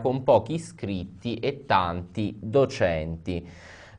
con pochi iscritti e tanti docenti.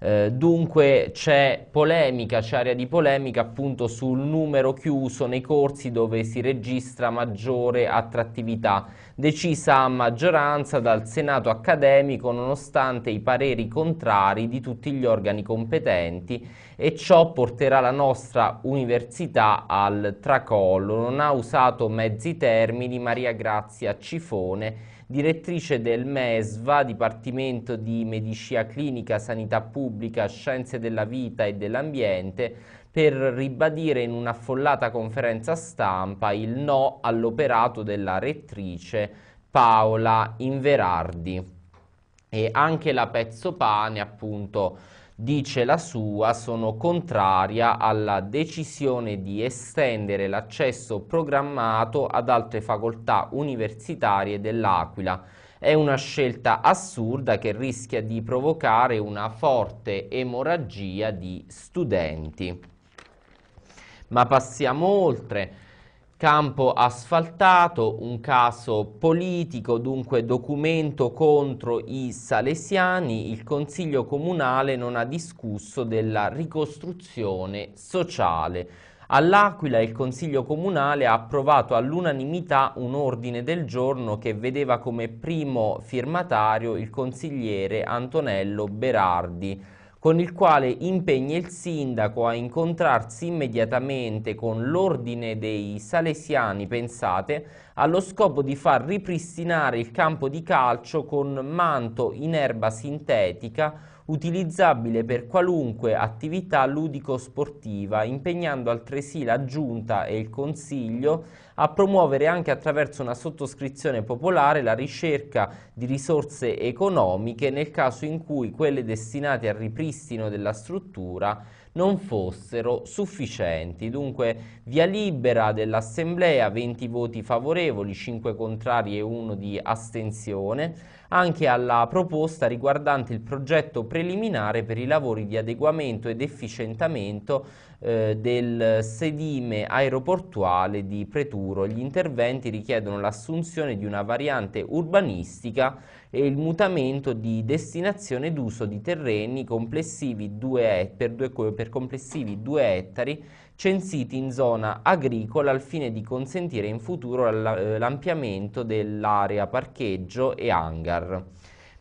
Eh, dunque c'è polemica, c'è area di polemica appunto sul numero chiuso nei corsi dove si registra maggiore attrattività, decisa a maggioranza dal Senato accademico nonostante i pareri contrari di tutti gli organi competenti e ciò porterà la nostra università al tracollo. Non ha usato mezzi termini Maria Grazia Cifone direttrice del MESVA, Dipartimento di Medicina Clinica, Sanità Pubblica, Scienze della Vita e dell'Ambiente, per ribadire in un'affollata conferenza stampa il no all'operato della rettrice Paola Inverardi. E anche la pezzo pane, appunto, dice la sua, sono contraria alla decisione di estendere l'accesso programmato ad altre facoltà universitarie dell'Aquila. È una scelta assurda che rischia di provocare una forte emorragia di studenti. Ma passiamo oltre campo asfaltato, un caso politico, dunque documento contro i salesiani, il Consiglio Comunale non ha discusso della ricostruzione sociale. All'Aquila il Consiglio Comunale ha approvato all'unanimità un ordine del giorno che vedeva come primo firmatario il consigliere Antonello Berardi con il quale impegna il sindaco a incontrarsi immediatamente con l'ordine dei salesiani pensate allo scopo di far ripristinare il campo di calcio con manto in erba sintetica utilizzabile per qualunque attività ludico-sportiva, impegnando altresì la Giunta e il Consiglio a promuovere anche attraverso una sottoscrizione popolare la ricerca di risorse economiche nel caso in cui quelle destinate al ripristino della struttura non fossero sufficienti. Dunque via libera dell'Assemblea, 20 voti favorevoli, 5 contrari e 1 di astensione, anche alla proposta riguardante il progetto preliminare per i lavori di adeguamento ed efficientamento eh, del sedime aeroportuale di Preturo. Gli interventi richiedono l'assunzione di una variante urbanistica e il mutamento di destinazione d'uso di terreni complessivi due per, due, per complessivi 2 ettari censiti in zona agricola al fine di consentire in futuro eh, l'ampliamento dell'area parcheggio e hangar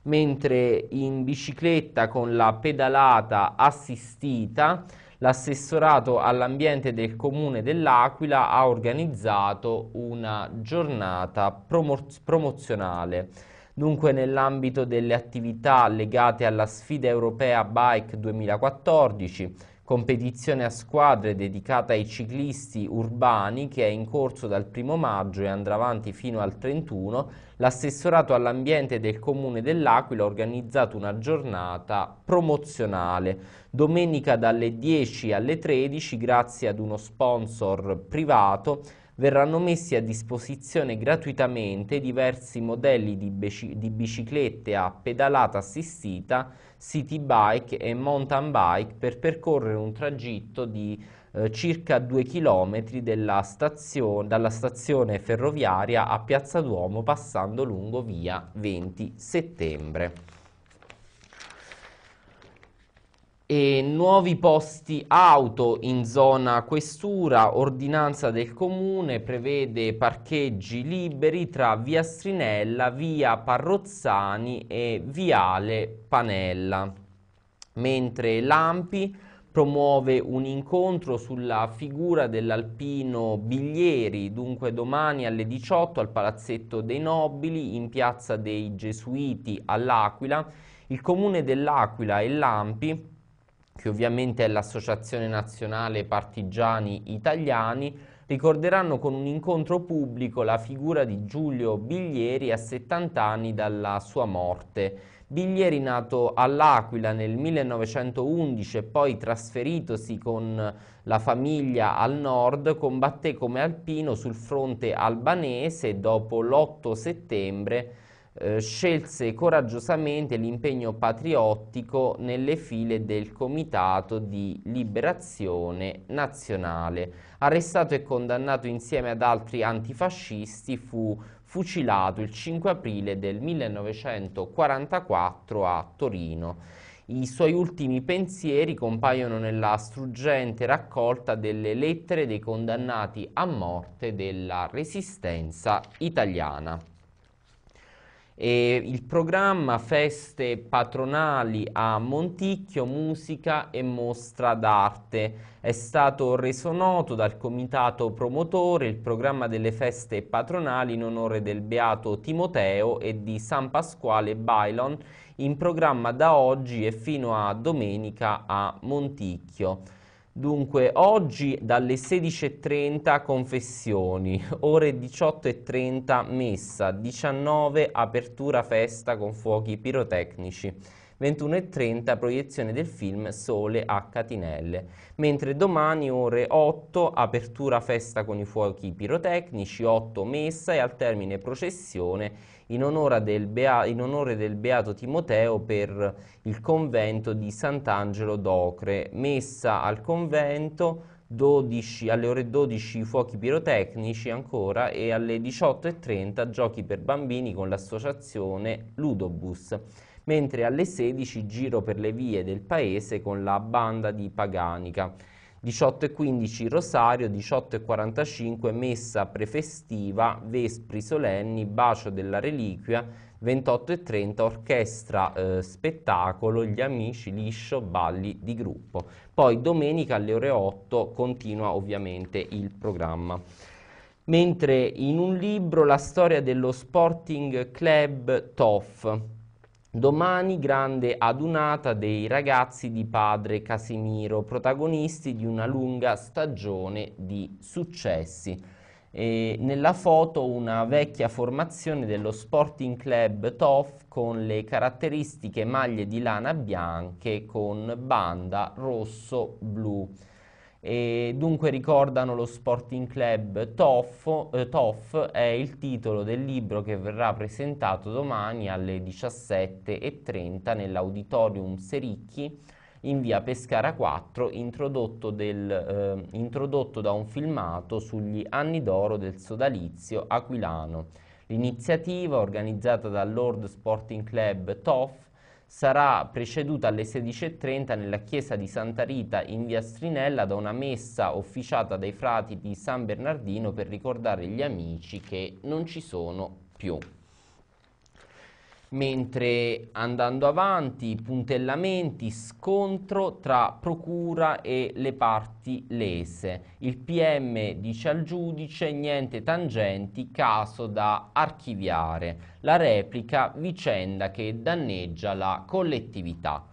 mentre in bicicletta con la pedalata assistita l'assessorato all'ambiente del comune dell'Aquila ha organizzato una giornata promozionale. Dunque nell'ambito delle attività legate alla sfida europea Bike 2014, competizione a squadre dedicata ai ciclisti urbani che è in corso dal 1 maggio e andrà avanti fino al 31, l'assessorato all'ambiente del comune dell'Aquila ha organizzato una giornata promozionale Domenica dalle 10 alle 13, grazie ad uno sponsor privato, verranno messi a disposizione gratuitamente diversi modelli di, bici di, biciclette a pedalata assistita, city bike e mountain bike per percorrere un tragitto di eh, circa 2 km stazio dalla stazione ferroviaria a Piazza Duomo passando lungo via 20 settembre. e nuovi posti auto in zona questura, ordinanza del comune prevede parcheggi liberi tra via Strinella, via Parrozzani e viale Panella, mentre l'Ampi promuove un incontro sulla figura dell'alpino Biglieri, dunque domani alle 18 al Palazzetto dei Nobili in piazza dei Gesuiti all'Aquila, il comune dell'Aquila e l'Ampi che ovviamente è l'Associazione Nazionale Partigiani Italiani, ricorderanno con un incontro pubblico la figura di Giulio Biglieri a 70 anni dalla sua morte. Biglieri nato all'Aquila nel 1911 e poi trasferitosi con la famiglia al nord, combatté come alpino sul fronte albanese e dopo l'8 settembre eh, scelse coraggiosamente l'impegno patriottico nelle file del Comitato di Liberazione Nazionale. Arrestato e condannato insieme ad altri antifascisti, fu fucilato il 5 aprile del 1944 a Torino. I suoi ultimi pensieri compaiono nella struggente raccolta delle lettere dei condannati a morte della resistenza italiana. E il programma Feste patronali a Monticchio, musica e mostra d'arte. È stato reso noto dal comitato promotore il programma delle feste patronali in onore del beato Timoteo e di San Pasquale Bailon in programma da oggi e fino a domenica a Monticchio. Dunque, oggi dalle 16.30 confessioni, ore 18.30 messa, 19 apertura festa con fuochi pirotecnici. 21.30 proiezione del film Sole a Catinelle, mentre domani ore 8 apertura festa con i fuochi pirotecnici, 8 messa e al termine processione in onore, in onore del Beato Timoteo per il convento di Sant'Angelo d'Ocre, messa al convento 12, alle ore 12 fuochi pirotecnici ancora e alle 18.30 giochi per bambini con l'associazione Ludobus, mentre alle 16 giro per le vie del paese con la banda di Paganica. 18.15 Rosario, 18.45 Messa prefestiva, Vespri solenni, Bacio della reliquia, 28.30 Orchestra eh, spettacolo, Gli amici, Liscio, Balli di gruppo. Poi domenica alle ore 8 continua ovviamente il programma mentre in un libro la storia dello Sporting Club TOF Domani grande adunata dei ragazzi di padre Casimiro, protagonisti di una lunga stagione di successi. E nella foto una vecchia formazione dello Sporting Club TOF con le caratteristiche maglie di lana bianche con banda rosso-blu e dunque ricordano lo Sporting Club TOF, eh, è il titolo del libro che verrà presentato domani alle 17.30 nell'Auditorium Sericchi in via Pescara 4 introdotto, del, eh, introdotto da un filmato sugli anni d'oro del sodalizio aquilano. L'iniziativa organizzata dal Lord Sporting Club TOF, sarà preceduta alle 16.30 nella chiesa di Santa Rita in via Strinella da una messa officiata dai frati di San Bernardino per ricordare gli amici che non ci sono più mentre andando avanti puntellamenti, scontro tra procura e le parti lese. Il PM dice al giudice niente tangenti, caso da archiviare. La replica vicenda che danneggia la collettività.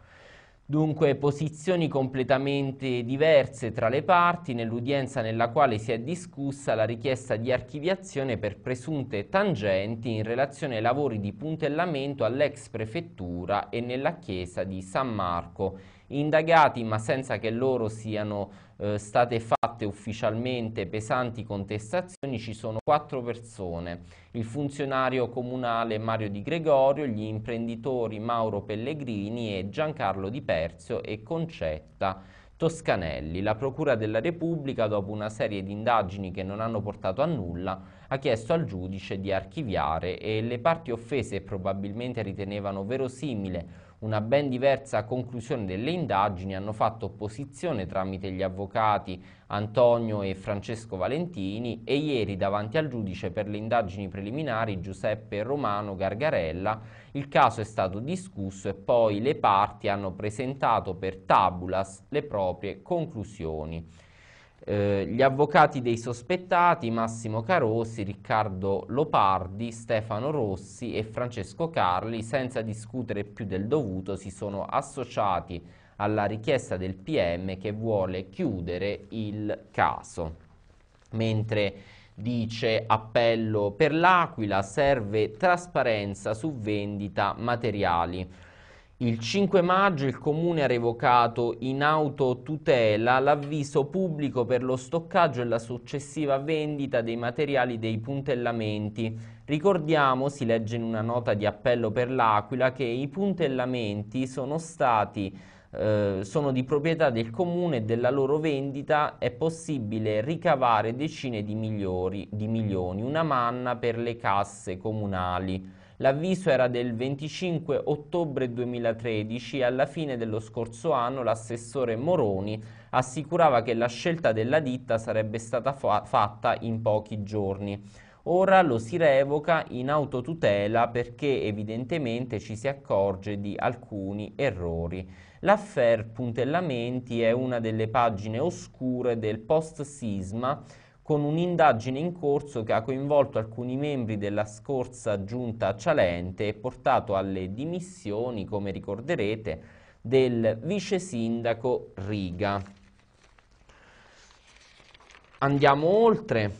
Dunque posizioni completamente diverse tra le parti nell'udienza nella quale si è discussa la richiesta di archiviazione per presunte tangenti in relazione ai lavori di puntellamento all'ex prefettura e nella chiesa di San Marco, indagati ma senza che loro siano eh, state fatte ufficialmente pesanti contestazioni, ci sono quattro persone, il funzionario comunale Mario Di Gregorio, gli imprenditori Mauro Pellegrini e Giancarlo Di Perzio e Concetta Toscanelli. La Procura della Repubblica, dopo una serie di indagini che non hanno portato a nulla, ha chiesto al giudice di archiviare e le parti offese probabilmente ritenevano verosimile una ben diversa conclusione delle indagini, hanno fatto opposizione tramite gli avvocati Antonio e Francesco Valentini e ieri davanti al giudice per le indagini preliminari Giuseppe Romano Gargarella il caso è stato discusso e poi le parti hanno presentato per tabulas le proprie conclusioni. Eh, gli avvocati dei sospettati Massimo Carossi, Riccardo Lopardi, Stefano Rossi e Francesco Carli, senza discutere più del dovuto, si sono associati alla richiesta del PM che vuole chiudere il caso. Mentre dice appello per l'Aquila serve trasparenza su vendita materiali. Il 5 maggio il Comune ha revocato in autotutela l'avviso pubblico per lo stoccaggio e la successiva vendita dei materiali dei puntellamenti. Ricordiamo, si legge in una nota di appello per l'Aquila, che i puntellamenti sono stati eh, sono di proprietà del comune e della loro vendita è possibile ricavare decine di, migliori, di milioni, una manna per le casse comunali. L'avviso era del 25 ottobre 2013 e alla fine dello scorso anno l'assessore Moroni assicurava che la scelta della ditta sarebbe stata fa fatta in pochi giorni. Ora lo si revoca in autotutela perché evidentemente ci si accorge di alcuni errori. L'affair Puntellamenti è una delle pagine oscure del post-sisma con un'indagine in corso che ha coinvolto alcuni membri della scorsa giunta Cialente e portato alle dimissioni, come ricorderete, del vice sindaco Riga. Andiamo oltre.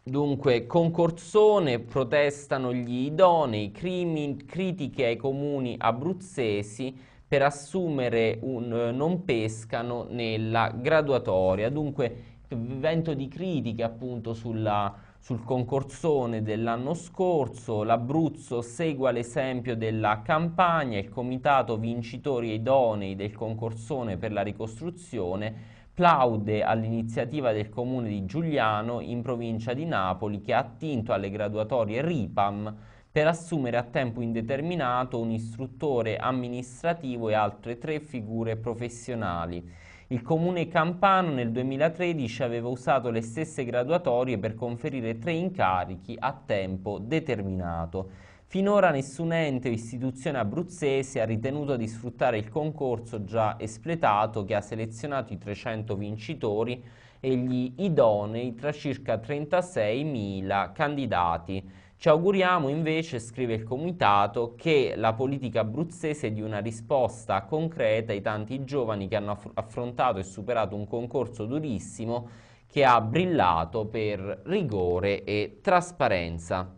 Dunque, concorsone, protestano gli idonei, crimi, critiche ai comuni abruzzesi per assumere un eh, non pescano nella graduatoria. Dunque, vento di critiche appunto sulla, sul concorsone dell'anno scorso, l'Abruzzo segue l'esempio della campagna, il comitato vincitori idonei del concorsone per la ricostruzione plaude all'iniziativa del comune di Giuliano in provincia di Napoli che ha attinto alle graduatorie RIPAM per assumere a tempo indeterminato un istruttore amministrativo e altre tre figure professionali. Il comune campano nel 2013 aveva usato le stesse graduatorie per conferire tre incarichi a tempo determinato. Finora nessun ente o istituzione abruzzese ha ritenuto di sfruttare il concorso già espletato che ha selezionato i 300 vincitori e gli idonei tra circa 36.000 candidati. Ci auguriamo invece, scrive il Comitato, che la politica abruzzese dia una risposta concreta ai tanti giovani che hanno affrontato e superato un concorso durissimo che ha brillato per rigore e trasparenza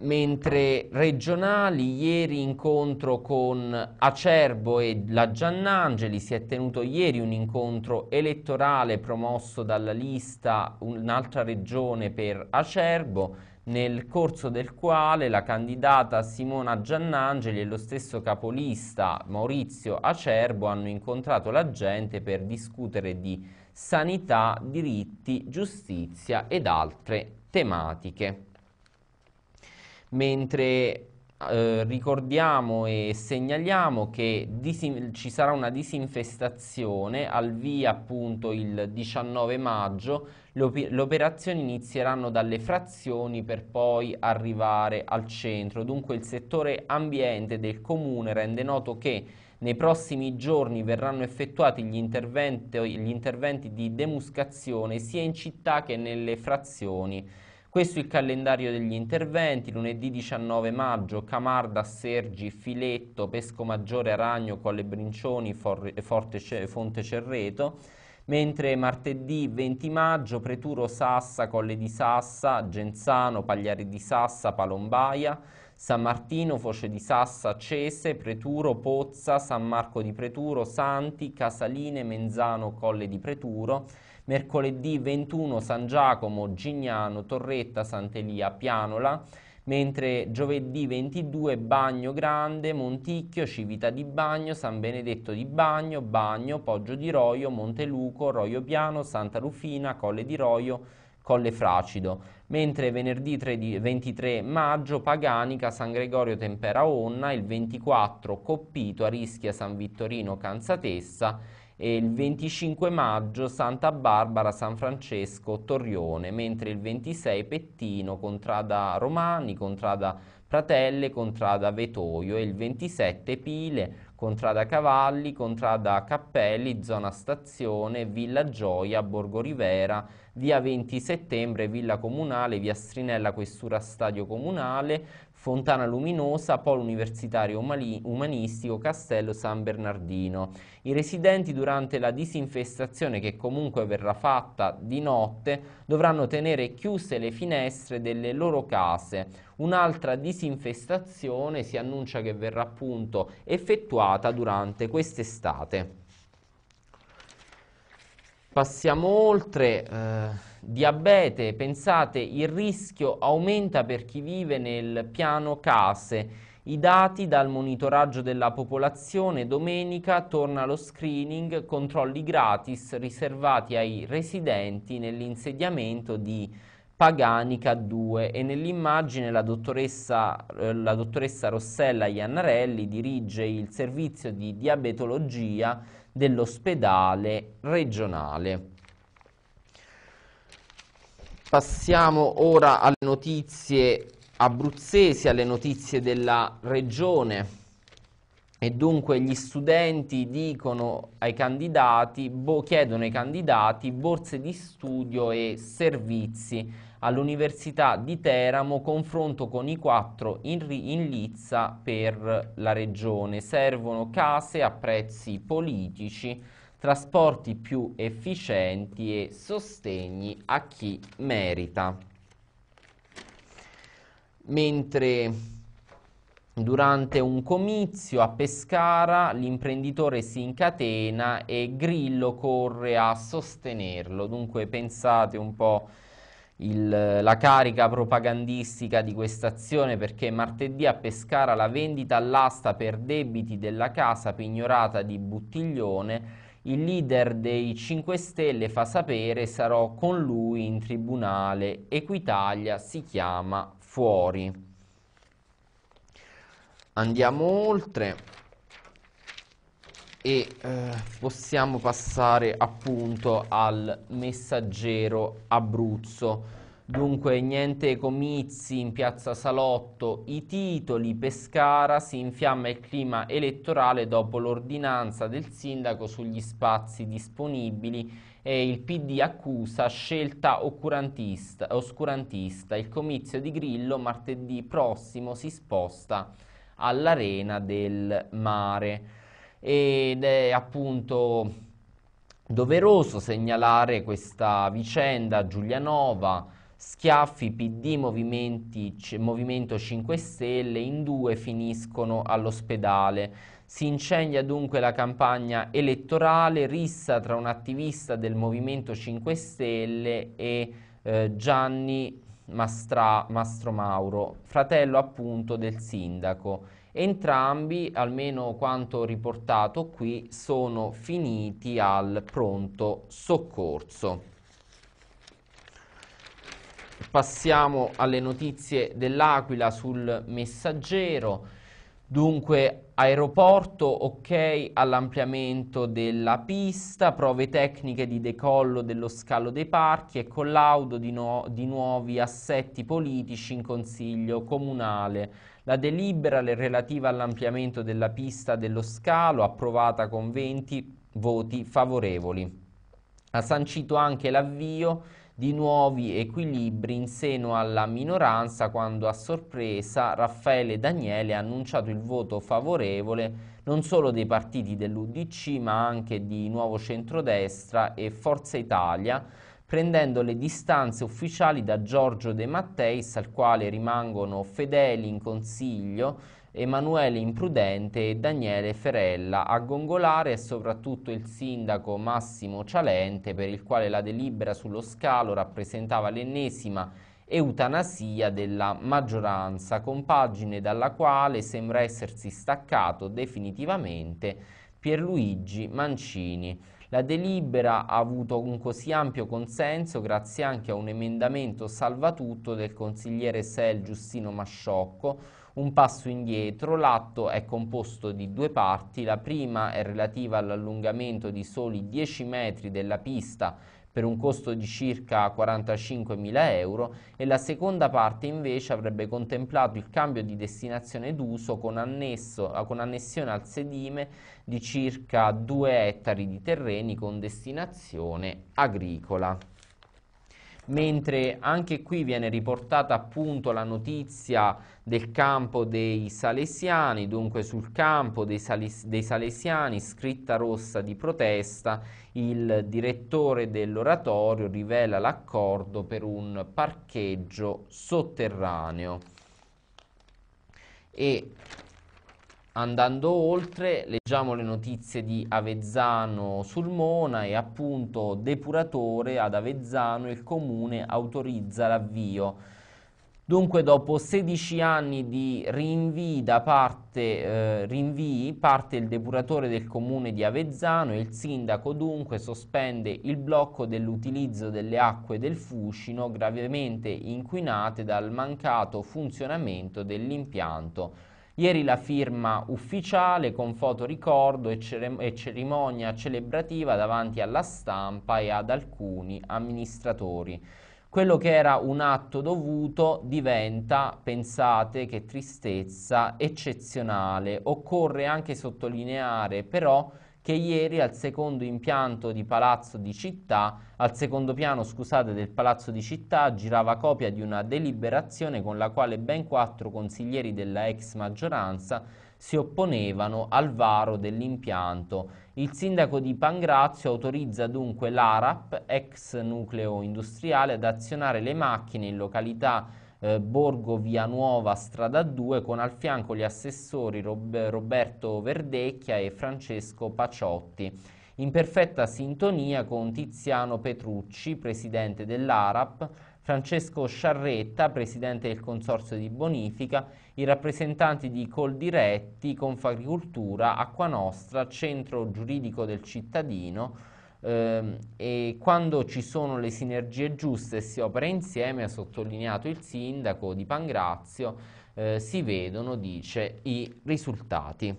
mentre regionali ieri incontro con Acerbo e la Giannangeli, si è tenuto ieri un incontro elettorale promosso dalla lista un'altra regione per Acerbo, nel corso del quale la candidata Simona Giannangeli e lo stesso capolista Maurizio Acerbo hanno incontrato la gente per discutere di sanità, diritti, giustizia ed altre tematiche mentre eh, ricordiamo e segnaliamo che ci sarà una disinfestazione al via appunto il 19 maggio, le, op le operazioni inizieranno dalle frazioni per poi arrivare al centro, dunque il settore ambiente del comune rende noto che nei prossimi giorni verranno effettuati gli interventi, gli interventi di demuscazione sia in città che nelle frazioni questo è il calendario degli interventi, lunedì 19 maggio Camarda, Sergi, Filetto, Pescomaggiore, Aragno, Colle Brincioni, For Forte Fonte Cerreto, mentre martedì 20 maggio Preturo, Sassa, Colle di Sassa, Genzano, Pagliari di Sassa, Palombaia, San Martino, Foce di Sassa, Cese, Preturo, Pozza, San Marco di Preturo, Santi, Casaline, Menzano, Colle di Preturo, mercoledì 21 San Giacomo, Gignano, Torretta, Sant'Elia, Pianola, mentre giovedì 22 Bagno Grande, Monticchio, Civita di Bagno, San Benedetto di Bagno, Bagno, Poggio di Roio, Monteluco, Roio Piano, Santa Rufina, Colle di Roio, Colle Fracido, mentre venerdì 3, 23 maggio Paganica, San Gregorio Tempera Onna, il 24 Coppito, Arischia, San Vittorino, Canzatessa e il 25 maggio Santa Barbara, San Francesco, Torrione, mentre il 26 Pettino, Contrada Romani, Contrada Pratelle, Contrada Vetoio e il 27 Pile, Contrada Cavalli, Contrada Cappelli, Zona Stazione, Villa Gioia, Borgo Rivera, Via 20 Settembre, Villa Comunale, Via Strinella, Questura Stadio Comunale, Fontana Luminosa, Polo Universitario Umanistico, Castello San Bernardino. I residenti durante la disinfestazione che comunque verrà fatta di notte dovranno tenere chiuse le finestre delle loro case. Un'altra disinfestazione si annuncia che verrà appunto effettuata durante quest'estate. Passiamo oltre, eh, diabete, pensate il rischio aumenta per chi vive nel piano case. I dati dal monitoraggio della popolazione domenica torna lo screening, controlli gratis riservati ai residenti nell'insediamento di Paganica 2 e nell'immagine la dottoressa, eh, la dottoressa Rossella Iannarelli dirige il servizio di diabetologia dell'ospedale regionale. Passiamo ora alle notizie abruzzesi, alle notizie della regione e dunque gli studenti dicono ai candidati, bo- chiedono ai candidati borse di studio e servizi all'Università di Teramo, confronto con i quattro in, ri- in lizza per la regione. Servono case a prezzi politici, trasporti più efficienti e sostegni a chi merita. Mentre Durante un comizio a Pescara l'imprenditore si incatena e Grillo corre a sostenerlo. Dunque pensate un po' il, la carica propagandistica di quest'azione perché martedì a Pescara la vendita all'asta per debiti della casa pignorata di Buttiglione il leader dei 5 Stelle fa sapere sarò con lui in tribunale. Equitalia si chiama fuori andiamo oltre e eh, possiamo passare appunto al messaggero Abruzzo dunque niente comizi in piazza Salotto i titoli Pescara si infiamma il clima elettorale dopo l'ordinanza del sindaco sugli spazi disponibili e il PD accusa scelta oscurantista il comizio di Grillo martedì prossimo si sposta all'arena del mare. Ed è appunto doveroso segnalare questa vicenda Giulianova schiaffi PD C- Movimento 5 Stelle, in due finiscono all'ospedale. Si incendia dunque la campagna elettorale rissa tra un attivista del Movimento 5 Stelle e eh, Gianni Mastra, Mastro Mauro, fratello appunto del sindaco. Entrambi, almeno quanto riportato qui, sono finiti al pronto soccorso. Passiamo alle notizie dell'Aquila sul messaggero. Dunque aeroporto ok all'ampliamento della pista, prove tecniche di decollo dello scalo dei parchi e collaudo di, no di nuovi assetti politici in consiglio comunale. La delibera relativa all'ampliamento della pista dello scalo approvata con 20 voti favorevoli. Ha sancito anche l'avvio di nuovi equilibri in seno alla minoranza quando a sorpresa Raffaele Daniele ha annunciato il voto favorevole non solo dei partiti dell'Udc ma anche di Nuovo Centrodestra e Forza Italia prendendo le distanze ufficiali da Giorgio De Matteis al quale rimangono fedeli in consiglio Emanuele Imprudente e Daniele Ferella. A gongolare è soprattutto il sindaco Massimo Cialente, per il quale la delibera sullo scalo rappresentava l'ennesima eutanasia della maggioranza, compagine dalla quale sembra essersi staccato definitivamente Pierluigi Mancini. La delibera ha avuto un così ampio consenso grazie anche a un emendamento salvatutto del consigliere Sel Giustino Masciocco, un passo indietro, l'atto è composto di due parti, la prima è relativa all'allungamento di soli 10 metri della pista per un costo di circa 45.000 euro e la seconda parte invece avrebbe contemplato il cambio di destinazione d'uso con, con, annessione al sedime di circa 2 ettari di terreni con destinazione agricola mentre anche qui viene riportata appunto la notizia del campo dei Salesiani, dunque sul campo dei, Sales dei Salesiani, scritta rossa di protesta, il direttore dell'oratorio rivela l'accordo per un parcheggio sotterraneo. E Andando oltre, leggiamo le notizie di Avezzano sul Mona e appunto depuratore ad Avezzano il comune autorizza l'avvio. Dunque dopo 16 anni di rinvii da parte, eh, rinvii, parte il depuratore del comune di Avezzano e il sindaco dunque sospende il blocco dell'utilizzo delle acque del Fucino gravemente inquinate dal mancato funzionamento dell'impianto Ieri la firma ufficiale con foto ricordo e, cerem e cerimonia celebrativa davanti alla stampa e ad alcuni amministratori. Quello che era un atto dovuto diventa, pensate che tristezza, eccezionale. Occorre anche sottolineare però che ieri al secondo impianto di palazzo di città, al secondo piano scusate, del palazzo di città girava copia di una deliberazione con la quale ben quattro consiglieri della ex maggioranza si opponevano al varo dell'impianto. Il sindaco di Pangrazio autorizza dunque l'ARAP, ex nucleo industriale, ad azionare le macchine in località eh, Borgo Via Nuova Strada 2 con al fianco gli assessori Rob Roberto Verdecchia e Francesco Paciotti in perfetta sintonia con Tiziano Petrucci, presidente dell'ARAP, Francesco Sciarretta, presidente del Consorzio di Bonifica, i rappresentanti di Coldiretti, Confagricoltura, Acqua Nostra, Centro Giuridico del Cittadino, eh, e quando ci sono le sinergie giuste e si opera insieme, ha sottolineato il sindaco di Pangrazio, eh, si vedono, dice, i risultati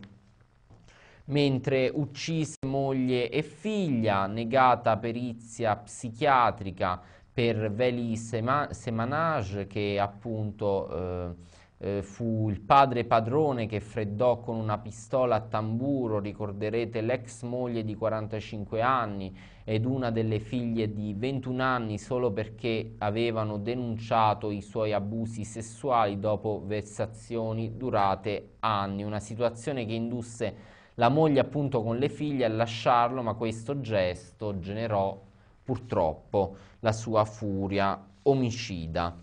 mentre uccise moglie e figlia, negata perizia psichiatrica per Veli Semanage che appunto eh, eh, fu il padre padrone che freddò con una pistola a tamburo, ricorderete l'ex moglie di 45 anni ed una delle figlie di 21 anni solo perché avevano denunciato i suoi abusi sessuali dopo vessazioni durate anni, una situazione che indusse la moglie appunto con le figlie a lasciarlo, ma questo gesto generò purtroppo la sua furia omicida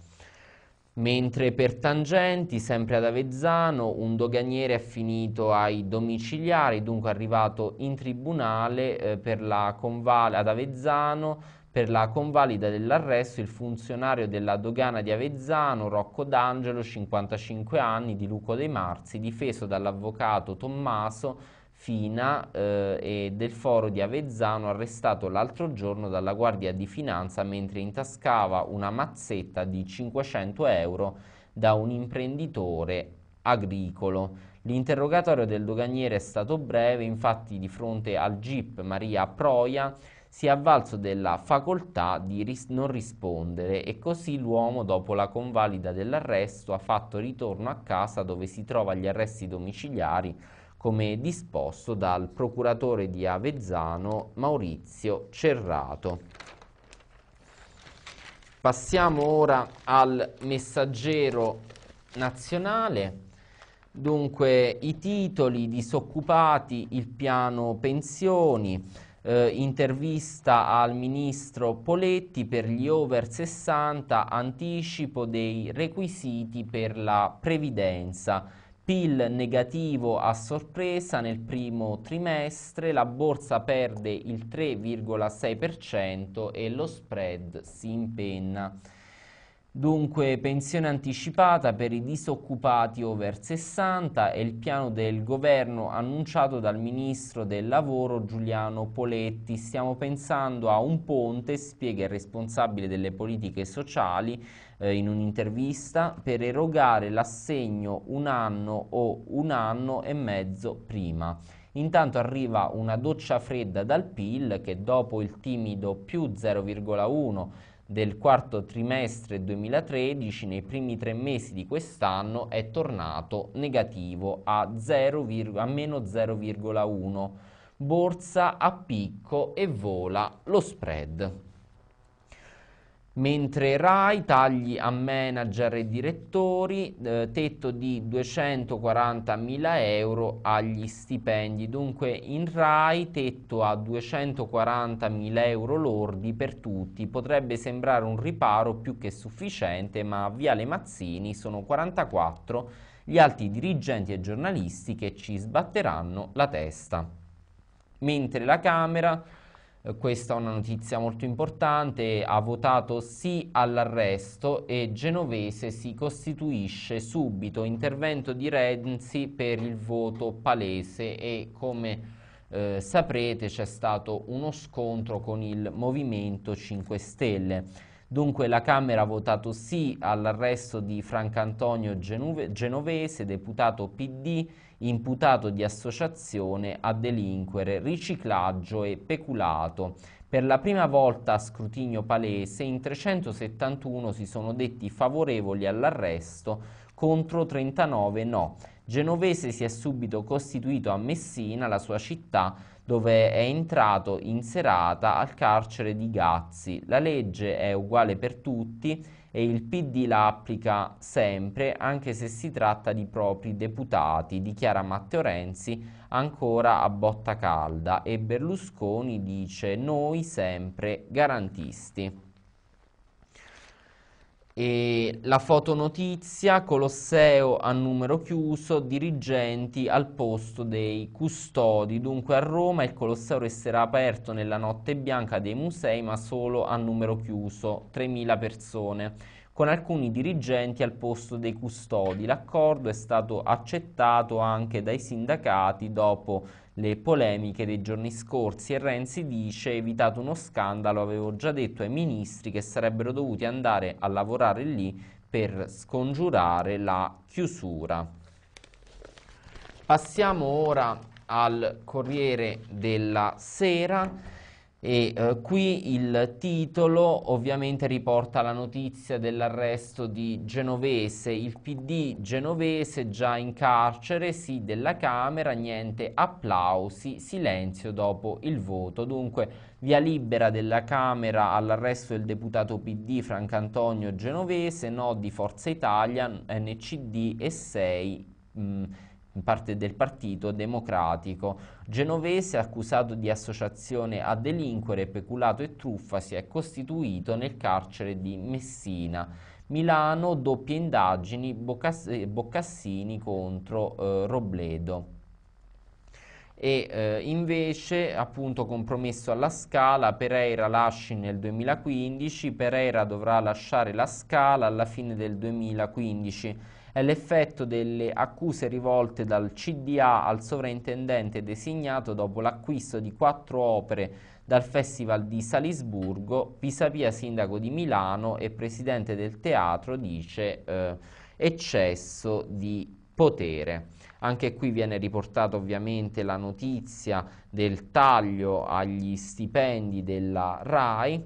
mentre per tangenti, sempre ad Avezzano, un doganiere è finito ai domiciliari, dunque è arrivato in tribunale eh, per la conval- ad Avezzano per la convalida dell'arresto il funzionario della dogana di Avezzano, Rocco D'Angelo, 55 anni, di Luco dei Marzi, difeso dall'avvocato Tommaso Fina eh, e del foro di Avezzano arrestato l'altro giorno dalla Guardia di Finanza mentre intascava una mazzetta di 500 euro da un imprenditore agricolo. L'interrogatorio del doganiere è stato breve, infatti di fronte al GIP Maria Proia si è avvalso della facoltà di ris non rispondere e così l'uomo dopo la convalida dell'arresto ha fatto ritorno a casa dove si trova gli arresti domiciliari come disposto dal procuratore di Avezzano Maurizio Cerrato. Passiamo ora al messaggero nazionale. Dunque i titoli disoccupati, il piano pensioni, eh, intervista al ministro Poletti per gli over 60, anticipo dei requisiti per la previdenza PIL negativo a sorpresa nel primo trimestre, la borsa perde il 3,6% e lo spread si impenna. Dunque, pensione anticipata per i disoccupati over 60 è il piano del governo annunciato dal ministro del lavoro Giuliano Poletti. Stiamo pensando a un ponte, spiega il responsabile delle politiche sociali eh, in un'intervista, per erogare l'assegno un anno o un anno e mezzo prima. Intanto arriva una doccia fredda dal PIL che dopo il timido più 0,1 del quarto trimestre 2013 nei primi tre mesi di quest'anno è tornato negativo a, 0, a meno 0,1. Borsa a picco e vola lo spread mentre RAI tagli a manager e direttori, eh, tetto di 240.000 euro agli stipendi, dunque in RAI tetto a 240.000 euro lordi per tutti, potrebbe sembrare un riparo più che sufficiente, ma a Viale Mazzini sono 44 gli alti dirigenti e giornalisti che ci sbatteranno la testa. Mentre la Camera eh, questa è una notizia molto importante, ha votato sì all'arresto e Genovese si costituisce subito, intervento di Renzi per il voto palese e come eh, saprete c'è stato uno scontro con il Movimento 5 Stelle. Dunque la Camera ha votato sì all'arresto di Francantonio Genove Genovese, deputato PD, imputato di associazione a delinquere, riciclaggio e peculato. Per la prima volta a scrutinio palese in 371 si sono detti favorevoli all'arresto contro 39 no. Genovese si è subito costituito a Messina, la sua città, dove è entrato in serata al carcere di Gazzi. La legge è uguale per tutti e il PD la applica sempre, anche se si tratta di propri deputati, dichiara Matteo Renzi ancora a botta calda e Berlusconi dice noi sempre garantisti. E la fotonotizia, Colosseo a numero chiuso, dirigenti al posto dei custodi. Dunque a Roma il Colosseo resterà aperto nella notte bianca dei musei, ma solo a numero chiuso, 3.000 persone con alcuni dirigenti al posto dei custodi. L'accordo è stato accettato anche dai sindacati dopo le polemiche dei giorni scorsi e Renzi dice evitato uno scandalo, avevo già detto ai ministri che sarebbero dovuti andare a lavorare lì per scongiurare la chiusura. Passiamo ora al Corriere della Sera e eh, qui il titolo ovviamente riporta la notizia dell'arresto di Genovese, il PD Genovese già in carcere, sì della Camera, niente applausi, silenzio dopo il voto. Dunque via libera della Camera all'arresto del deputato PD Francantonio Genovese, no di Forza Italia, NCD e 6 mh, parte del Partito Democratico. Genovese, accusato di associazione a delinquere, peculato e truffa, si è costituito nel carcere di Messina. Milano, doppie indagini, eh, Boccassini contro eh, Robledo e eh, invece appunto compromesso alla Scala, Pereira lasci nel 2015, Pereira dovrà lasciare la Scala alla fine del 2015 è l'effetto delle accuse rivolte dal CDA al sovrintendente designato dopo l'acquisto di quattro opere dal Festival di Salisburgo, Pisapia sindaco di Milano e presidente del teatro dice eh, eccesso di potere. Anche qui viene riportata ovviamente la notizia del taglio agli stipendi della RAI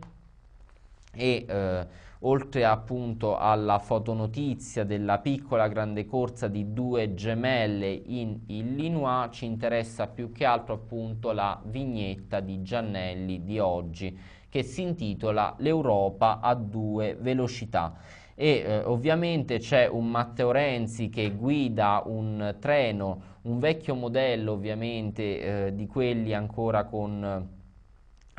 e eh, oltre appunto alla fotonotizia della piccola grande corsa di due gemelle in Illinois, ci interessa più che altro appunto la vignetta di Giannelli di oggi che si intitola L'Europa a due velocità e eh, ovviamente c'è un Matteo Renzi che guida un treno, un vecchio modello ovviamente eh, di quelli ancora con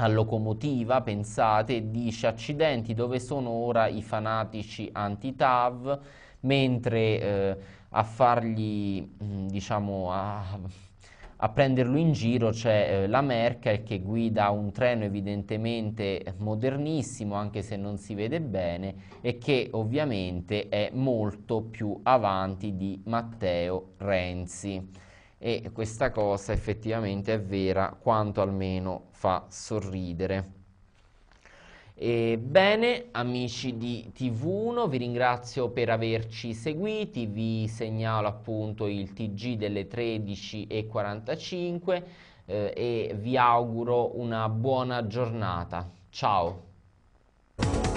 a locomotiva, pensate, dice accidenti dove sono ora i fanatici anti-TAV, mentre eh, a fargli, mm, diciamo, a, a, prenderlo in giro c'è eh, la Merkel che guida un treno evidentemente modernissimo, anche se non si vede bene, e che ovviamente è molto più avanti di Matteo Renzi e questa cosa effettivamente è vera quanto almeno fa sorridere. E bene, amici di TV1, vi ringrazio per averci seguiti, vi segnalo appunto il TG delle 13.45 eh, e vi auguro una buona giornata. Ciao!